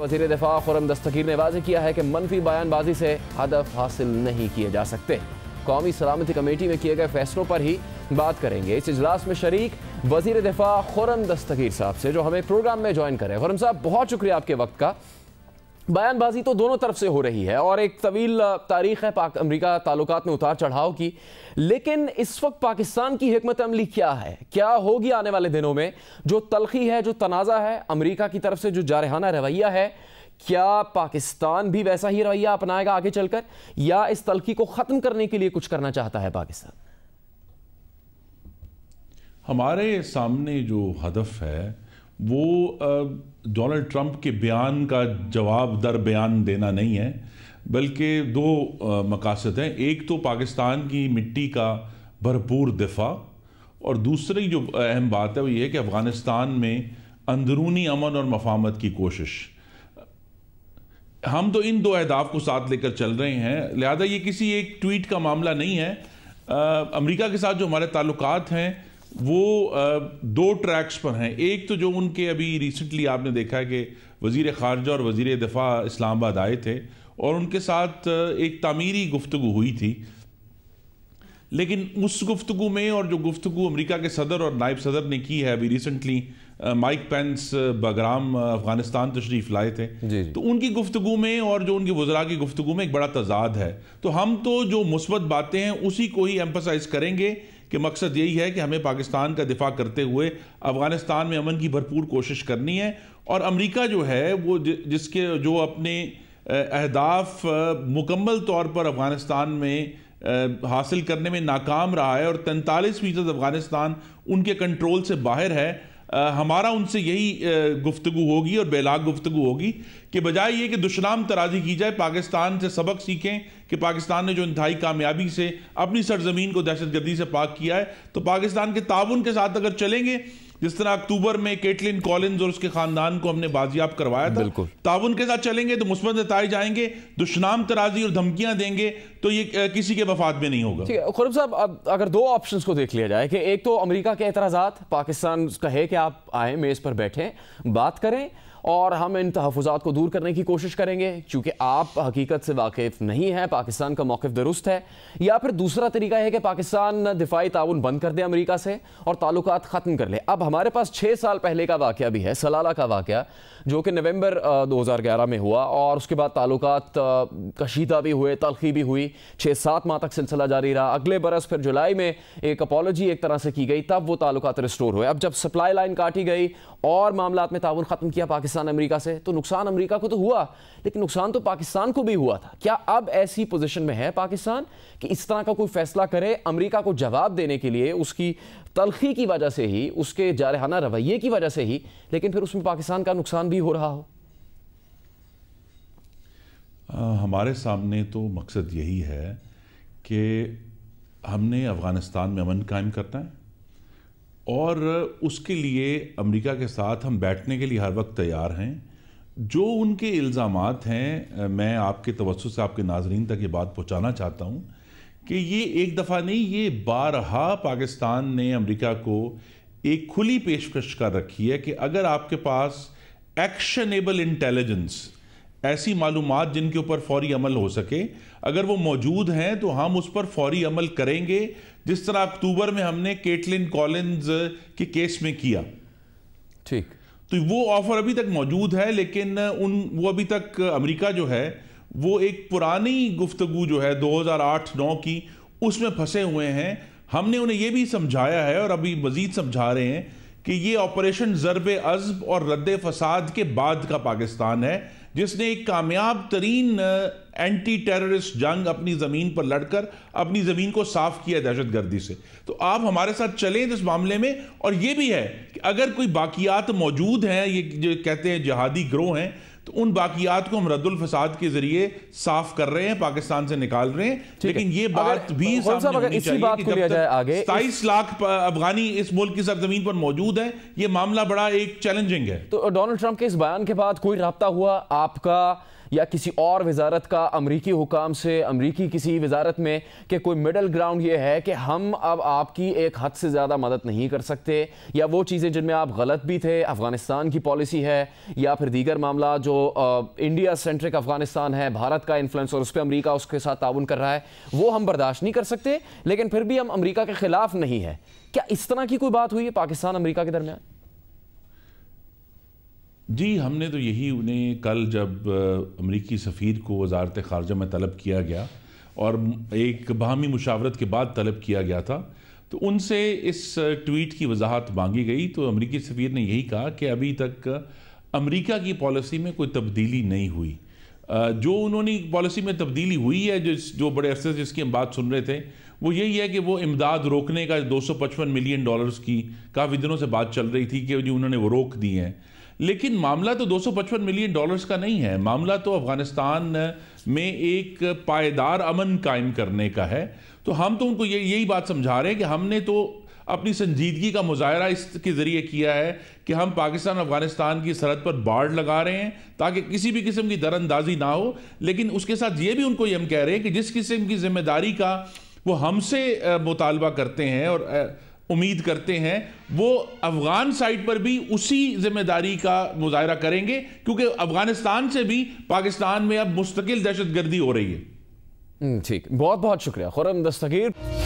वजीर दफा खुरम दस्तगीर ने वाजे किया है कि मनफी बयानबाजी से हदफ हासिल नहीं किए जा सकते कौमी सलामती कमेटी में किए गए फैसलों पर ही बात करेंगे इस इजलास में शरीक वजीर दफा खुरम दस्तगीर साहब से जो हमें प्रोग्राम में ज्वाइन करें खुरम साहब बहुत शुक्रिया आपके वक्त का बयानबाजी तो दोनों तरफ से हो रही है और एक तवील तारीख है पाक अमरीका ताल्लुक में उतार चढ़ाव की लेकिन इस वक्त पाकिस्तान की हमत अमली क्या है क्या होगी आने वाले दिनों में जो तलखी है जो तनाज़ा है अमरीका की तरफ से जो जारहाना रवैया है क्या पाकिस्तान भी वैसा ही रवैया अपनाएगा आगे चलकर या इस तलखी को ख़त्म करने के लिए कुछ करना चाहता है पाकिस्तान हमारे सामने जो हदफ है वो डोनाल्ड ट्रंप के बयान का जवाब दर बयान देना नहीं है बल्कि दो मकासद हैं एक तो पाकिस्तान की मिट्टी का भरपूर दिफा और दूसरी जो अहम बात है वो ये है कि अफ़गानिस्तान में अंदरूनी अमन और मफामत की कोशिश हम तो इन दो अहदाफ को साथ लेकर चल रहे हैं लिहाजा ये किसी एक ट्वीट का मामला नहीं है अमरीका के साथ जो हमारे ताल्लुकात हैं वो दो ट्रैक्स पर हैं एक तो जो उनके अभी रिसेंटली आपने देखा है कि वज़ी ख़ारजा और वज़ी दफ़ा इस्लामाबाद आए थे और उनके साथ एक तामीरी गुफ्तु हुई थी लेकिन उस गुफ्तु में और जो गुफ्तु अमेरिका के सदर और नायब सदर ने की है अभी recently Mike Pence Bagram Afghanistan तशरीफ लाए थे जी जी। तो उनकी गुफ्तु में और जो उनकी वजरा की गुफ्तु में एक बड़ा तजाद है तो हम तो जो मुस्बत बातें हैं उसी को ही एम्फोसाइज करेंगे कि मकसद यही है कि हमें पाकिस्तान का दिफा करते हुए अफगानिस्तान में अमन की भरपूर कोशिश करनी है और अमरीका जो है वो जिसके जो अपने अहदाफ मुकम्मल तौर पर अफगानिस्तान में हासिल करने में नाकाम रहा है और तैंतालीस फीसद अफगानिस्तान उनके कंट्रोल से बाहर है आ, हमारा उनसे यही गुफ्तु होगी और बेलाग गुफ्तु होगी कि बजाय ये कि दुश्नाम तराजी की जाए पाकिस्तान से सबक सीखें कि पाकिस्तान ने जो इंतहाई कामयाबी से अपनी सरजमीन को दहशत गर्दी से पाक किया है तो पाकिस्तान के ताउन के साथ अगर चलेंगे जिस तरह अक्टूबर में केटलिन कॉलिन्स और उसके खानदान को हमने बाजियाब करवाया था बिल्कुल ताउन के साथ चलेंगे तो मुस्बत नतज जाएंगे दुश्नाम तराजी और धमकियां देंगे तो ये किसी के वफात में नहीं होगा खुरब साहब अगर दो ऑप्शन को देख लिया जाए कि एक तो अमरीका के एतराज पाकिस्तान कहे कि आप आए मेज़ पर बैठे बात करें और हम इन तहफात को दूर करने की कोशिश करेंगे चूंकि आप हकीकत से वाकिफ नहीं हैं पाकिस्तान का मौक़ दुरुस्त है या फिर दूसरा तरीका है कि पाकिस्तान दिफाई ताउन बंद कर दे अमरीका से और ताल्लुक ख़त्म कर ले अब हमारे पास छः साल पहले का वाक़ भी है सलाला का वाक़ जो कि नवंबर 2011 में हुआ और उसके बाद ताल्लुक कशीदा भी हुए तलखी भी हुई छः सात माह तक सिलसिला जारी रहा अगले बरस फिर जुलाई में एक अपॉलोजी एक तरह से की गई तब वो ताल्लुक रिस्टोर हुए अब जब सप्लाई लाइन काटी गई और मामला में ताउन ख़त्म किया पाकिस्तान पाकिस्तान अमेरिका से तो नुकसान अमेरिका को तो हुआ लेकिन नुकसान तो पाकिस्तान को भी हुआ था क्या अब ऐसी पोजीशन में है पाकिस्तान कि इस तरह का कोई फैसला करे अमेरिका को जवाब देने के लिए उसकी तलखी की वजह से ही उसके जारहाना रवैये की वजह से ही लेकिन फिर उसमें पाकिस्तान का नुकसान भी हो रहा हो आ, हमारे सामने तो मकसद यही है कि हमने अफ़गानिस्तान में अमन कायम करना है और उसके लिए अमेरिका के साथ हम बैठने के लिए हर वक्त तैयार हैं जो उनके इल्ज़ाम हैं मैं आपके तवसु से आपके नाजरन तक ये बात पहुँचाना चाहता हूँ कि ये एक दफ़ा नहीं ये बारहा पाकिस्तान ने अमेरिका को एक खुली पेशकश कर रखी है कि अगर आपके पास एक्शनेबल इंटेलिजेंस ऐसी मालूम जिनके ऊपर फौरी अमल हो सके अगर वो मौजूद हैं तो हम उस पर फौरी अमल करेंगे जिस तरह अक्टूबर में हमने केटलिन कॉलिन्स के केस में किया ठीक तो वो ऑफर अभी तक मौजूद है लेकिन उन वो अभी तक अमेरिका जो है वो एक पुरानी गुफ्तगु जो है 2008-9 की उसमें फंसे हुए हैं हमने उन्हें ये भी समझाया है और अभी मजीद समझा रहे हैं कि ये ऑपरेशन ज़रब अजब और रद्द फसाद के बाद का पाकिस्तान है जिसने एक कामयाब तरीन एंटी टेररिस्ट जंग अपनी ज़मीन पर लड़कर अपनी ज़मीन को साफ किया दहशत गर्दी से तो आप हमारे साथ चलें इस मामले में और ये भी है कि अगर कोई बाकियात मौजूद हैं ये जो कहते हैं जहादी ग्रोह हैं तो उन बाकियात को हम रद्दुलफसाद के जरिए साफ कर रहे हैं पाकिस्तान से निकाल रहे हैं लेकिन ये बात भी इसी लाख अफगानी इस मुल्क की सरजमीन पर मौजूद है ये मामला बड़ा एक चैलेंजिंग है तो डोनाल्ड ट्रंप के इस बयान के बाद कोई रहा हुआ आपका या किसी और वजारत का अमरीकी हुकाम से अमरीकी किसी वजारत में कि कोई मिडल ग्राउंड ये है कि हम अब आपकी एक हद से ज़्यादा मदद नहीं कर सकते या वो चीज़ें जिनमें आप गलत भी थे अफ़गानिस्तान की पॉलिसी है या फिर दीगर मामला जो इंडिया सेंट्रिक अफ़गानिस्तान है भारत का इन्फ्लुंस और उस पर अमरीका उसके साथ ताउन कर रहा है वो हम बर्दाश्त नहीं कर सकते लेकिन फिर भी हम अमरीका के ख़िलाफ़ नहीं है क्या इस तरह की कोई बात हुई है पाकिस्तान अमरीका के दरमियान जी हमने तो यही उन्हें कल जब अमरीकी सफ़ीर को वजारत ख़ारजा में तलब किया गया और एक बाहमी मुशावरत के बाद तलब किया गया था तो उनसे इस ट्वीट की वजाहत मांगी गई तो अमरीकी सफ़ीर ने यही कहा कि अभी तक अमरीका की पॉलिसी में कोई तब्दीली नहीं हुई जो उन्होंने पॉलिसी में तब्दीली हुई है जो जो बड़े अरसे जिसकी हम बात सुन रहे थे वो यही है कि वो इमदाद रोकने का 255 मिलियन डॉलर्स की काफ़ी दिनों से बात चल रही थी कि जी उन्होंने वो रोक दी हैं लेकिन मामला तो 255 मिलियन डॉलर्स का नहीं है मामला तो अफगानिस्तान में एक पायदार अमन कायम करने का है तो हम तो उनको ये यही बात समझा रहे हैं कि हमने तो अपनी संजीदगी का मुजाहरा इसके ज़रिए किया है कि हम पाकिस्तान अफगानिस्तान की सरहद पर बाढ़ लगा रहे हैं ताकि किसी भी किस्म की दरअंदाजी ना हो लेकिन उसके साथ ये भी उनको ये हम कह रहे हैं कि जिस किस्म की जिम्मेदारी का वो हमसे मुतालबा करते हैं और उम्मीद करते हैं वो अफ़गान साइड पर भी उसी जिम्मेदारी का मुजाहरा करेंगे क्योंकि अफ़गानिस्तान से भी पाकिस्तान में अब मुस्तकिल दहशत गर्दी हो रही है हम्म, ठीक बहुत बहुत शुक्रिया खुरम दस्तगीर